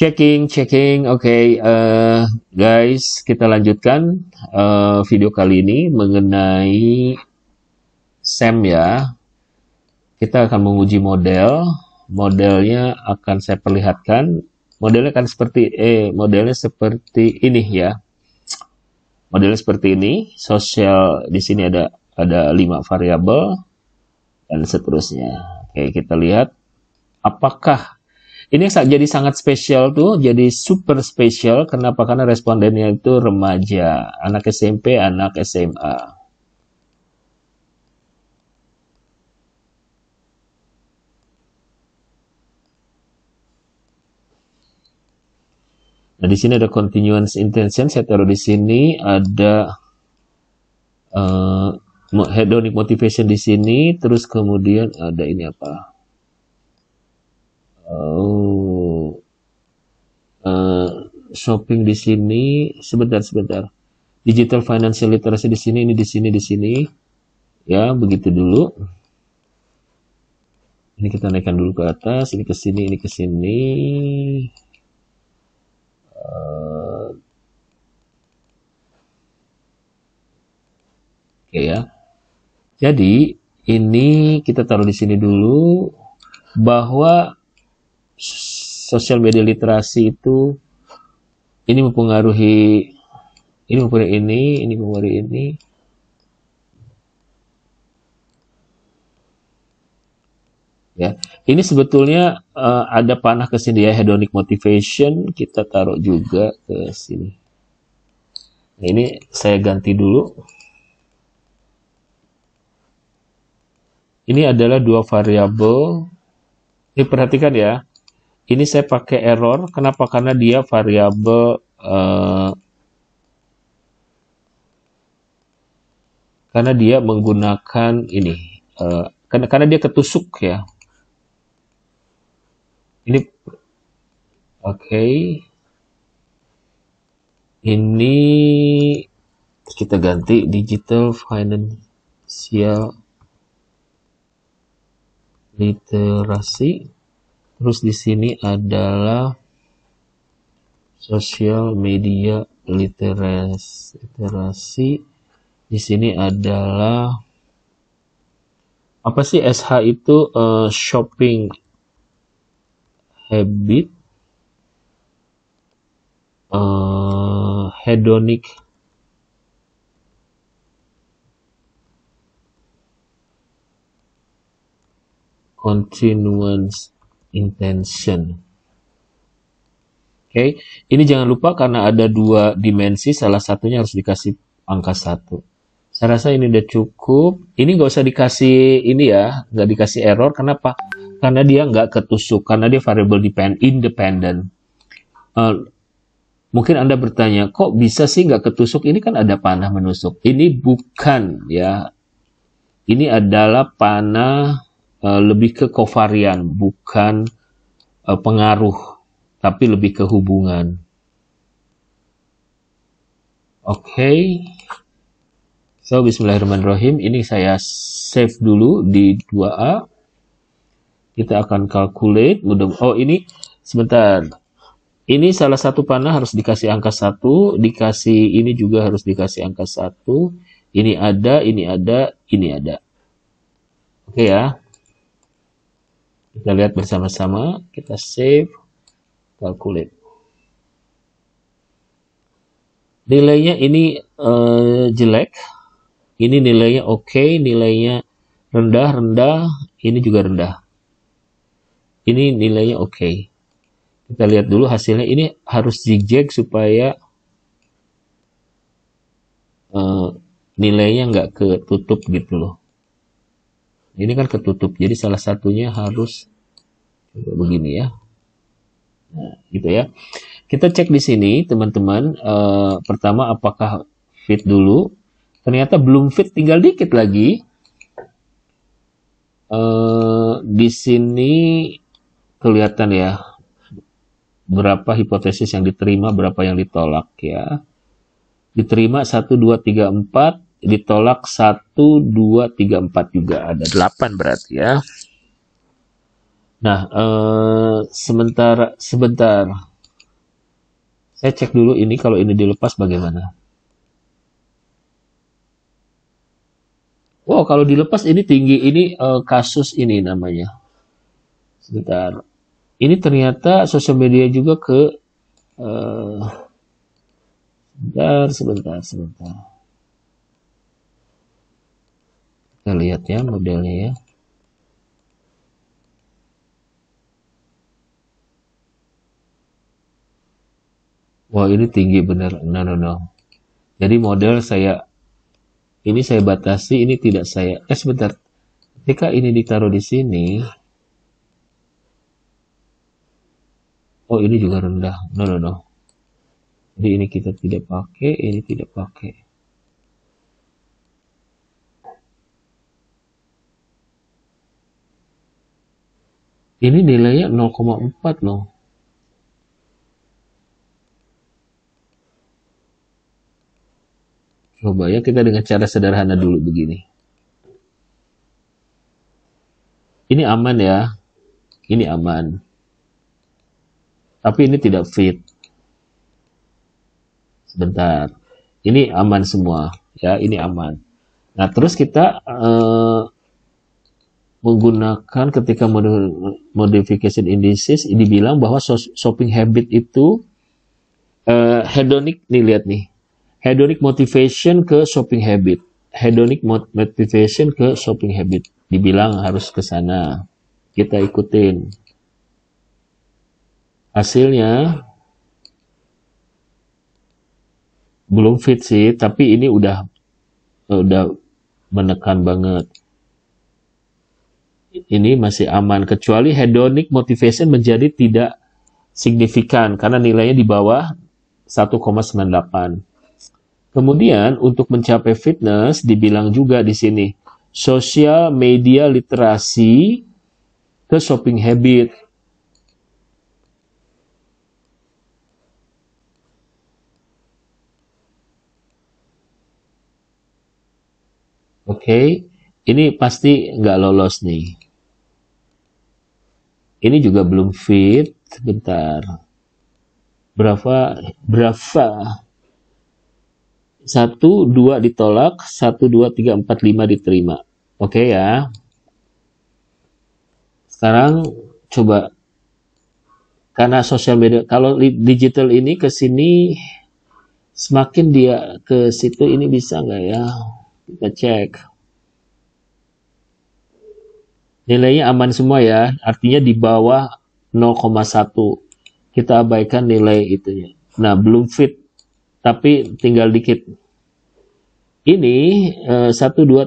Checking, checking. Oke, okay, uh, eh, guys, kita lanjutkan uh, video kali ini mengenai SEM ya. Kita akan menguji model. Modelnya akan saya perlihatkan. Modelnya akan seperti eh modelnya seperti ini ya. Modelnya seperti ini. Sosial di sini ada ada lima variabel dan seterusnya. Oke, okay, kita lihat apakah ini jadi sangat spesial tuh, jadi super spesial. Kenapa? Karena respondennya itu remaja, anak SMP, anak SMA. Nah, di sini ada continuance intention, saya taruh di sini, ada uh, eh, hedonic motivation di sini, terus kemudian ada ini apa? Oh. Uh, shopping di sini sebentar sebentar. Digital financial literacy di sini ini di sini di sini. Ya, begitu dulu. Ini kita naikkan dulu ke atas, ini ke sini, ini ke sini. Eh. Oke ya. Jadi ini kita taruh di sini dulu bahwa sosial media literasi itu ini mempengaruhi ini mempengaruhi ini, ini mempengaruhi ini. Ya, ini sebetulnya uh, ada panah ke sini ya hedonic motivation kita taruh juga ke sini. Nah, ini saya ganti dulu. Ini adalah dua variabel. Ini perhatikan ya ini saya pakai error. Kenapa? Karena dia variabel uh, karena dia menggunakan ini. Uh, karena karena dia ketusuk ya. Ini oke. Okay. Ini kita ganti digital financial literasi Terus di sini adalah social media literasi. literasi. Di sini adalah apa sih SH itu uh, shopping habit uh, hedonic continuance intention. Oke, okay. ini jangan lupa karena ada dua dimensi, salah satunya harus dikasih angka satu. Saya rasa ini udah cukup. Ini nggak usah dikasih ini ya, nggak dikasih error. Kenapa? Karena dia nggak ketusuk, karena dia variable depend independent. Uh, mungkin Anda bertanya, kok bisa sih nggak ketusuk? Ini kan ada panah menusuk. Ini bukan ya. Ini adalah panah Eh, lebih ke kovarian, bukan uh, pengaruh, tapi lebih ke hubungan. Oke. Okay. So, bismillahirrahmanirrahim. Ini saya save dulu di 2A. Kita akan calculate. Oh, ini sebentar. Ini salah satu panah harus dikasih angka satu. dikasih ini juga harus dikasih angka satu. Ini ada, ini ada, ini ada. Oke okay ya. Kita lihat bersama-sama, kita save, calculate. Nilainya ini uh, jelek, ini nilainya oke, okay. nilainya rendah, rendah, ini juga rendah. Ini nilainya oke. Okay. Kita lihat dulu hasilnya, ini harus zigzag supaya uh, nilainya nggak ketutup gitu loh ini kan ketutup jadi salah satunya harus begini ya nah, gitu ya kita cek di sini teman-teman e, pertama apakah fit dulu ternyata belum fit tinggal dikit lagi e, di sini kelihatan ya berapa hipotesis yang diterima berapa yang ditolak ya diterima 1 2 3 4 ditolak 1, 2, 3, 4 juga ada 8 berarti ya. Nah, eh, sementara sebentar. Saya cek dulu ini kalau ini dilepas bagaimana. Wow, kalau dilepas ini tinggi. Ini eh, kasus ini namanya. Sebentar. Ini ternyata sosial media juga ke eh, sebentar, sebentar, sebentar. kita lihat ya modelnya ya Wah ini tinggi bener No no no. Jadi model saya ini saya batasi, ini tidak saya. Eh sebentar. Ketika ini ditaruh di sini. Oh ini juga rendah. No no no. Jadi ini kita tidak pakai, ini tidak pakai. ini nilainya 0,4 loh coba ya kita dengan cara sederhana dulu begini ini aman ya ini aman tapi ini tidak fit sebentar ini aman semua ya ini aman nah terus kita eh, menggunakan ketika modification indices dibilang bahwa shopping habit itu uh, hedonic nih lihat nih hedonic motivation ke shopping habit hedonic motivation ke shopping habit dibilang harus ke sana kita ikutin hasilnya belum fit sih tapi ini udah udah menekan banget ini masih aman kecuali hedonic motivation menjadi tidak signifikan karena nilainya di bawah 1,98. Kemudian untuk mencapai fitness dibilang juga di sini social media literasi ke shopping habit. Oke. Okay. Ini pasti nggak lolos nih. Ini juga belum fit. Bentar. Berapa? Berapa? Satu dua ditolak. Satu dua tiga empat lima diterima. Oke okay ya. Sekarang coba karena sosial media kalau digital ini ke sini semakin dia ke situ ini bisa nggak ya kita cek Nilainya aman semua ya, artinya di bawah 0,1. Kita abaikan nilai itunya. Nah, belum fit, tapi tinggal dikit. Ini eh, 1, 2,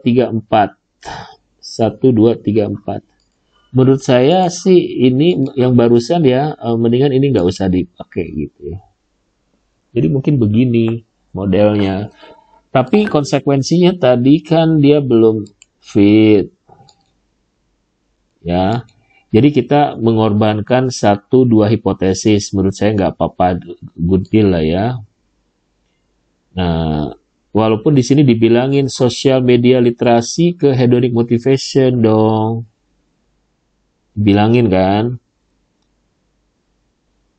3, 4. 1, 2, 3, 4. Menurut saya sih ini yang barusan ya, eh, mendingan ini nggak usah dipakai gitu ya. Jadi mungkin begini modelnya. Tapi konsekuensinya tadi kan dia belum fit ya. Jadi kita mengorbankan satu dua hipotesis, menurut saya nggak apa-apa, good deal lah ya. Nah, walaupun di sini dibilangin social media literasi ke hedonic motivation dong, bilangin kan.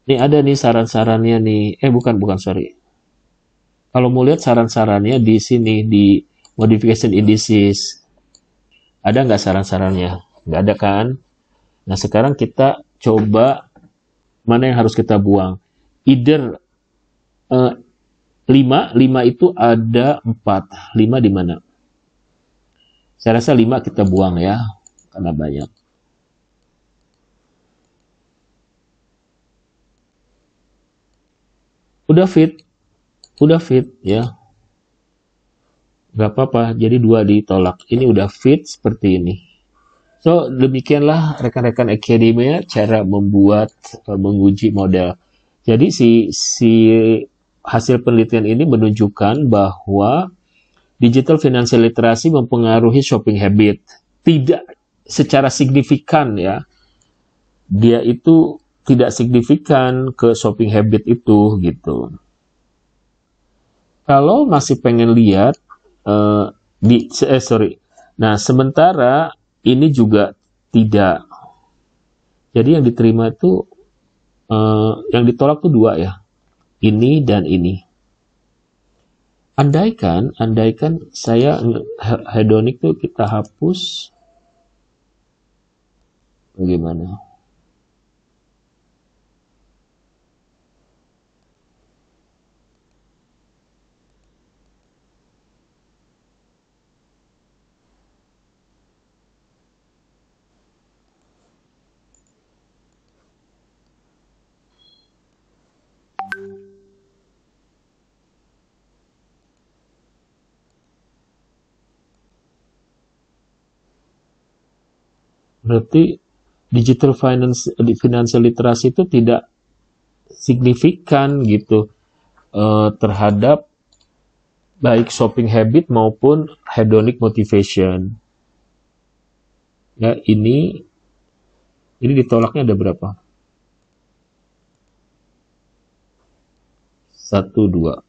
Ini ada nih saran-sarannya nih, eh bukan bukan sorry. Kalau mau lihat saran-sarannya di sini di modification indices, ada nggak saran-sarannya? Nggak ada kan? Nah sekarang kita coba mana yang harus kita buang. Either uh, 5, 5 itu ada 4. 5 di mana? Saya rasa 5 kita buang ya, karena banyak. Udah fit, udah fit ya. Gak apa-apa, jadi dua ditolak. Ini udah fit seperti ini. So, demikianlah rekan-rekan akademia cara membuat uh, menguji model. Jadi si si hasil penelitian ini menunjukkan bahwa digital financial literasi mempengaruhi shopping habit tidak secara signifikan ya. Dia itu tidak signifikan ke shopping habit itu gitu. Kalau masih pengen lihat uh, di eh, sorry. Nah, sementara ini juga tidak. Jadi yang diterima itu eh, yang ditolak itu dua ya. Ini dan ini. Andaikan, andaikan saya hedonik itu kita hapus bagaimana? Berarti digital finance financial literasi itu tidak signifikan gitu eh, terhadap baik shopping habit maupun hedonic motivation. Ya, ini ini ditolaknya ada berapa? Satu, dua.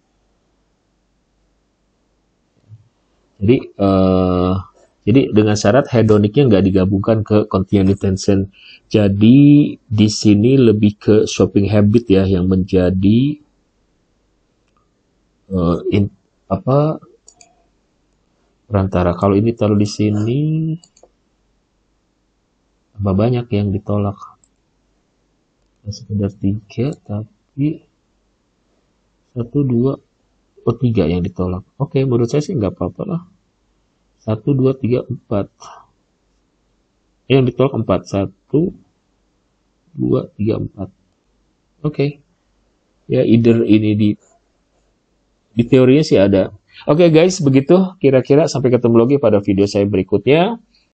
Jadi, eh, jadi dengan syarat hedoniknya nggak digabungkan ke continual tension. Jadi di sini lebih ke shopping habit ya yang menjadi uh, in, apa perantara. Kalau ini taruh di sini apa banyak yang ditolak. Sekedar tiga tapi satu dua oh tiga yang ditolak. Oke, menurut saya sih nggak apa-apa lah. 1, 2, 3, 4. Eh, yang ditolak 4. 1, 2, 3, 4. Oke. Okay. Ya, either ini di, di teorinya sih ada. Oke okay guys, begitu kira-kira sampai ketemu lagi pada video saya berikutnya.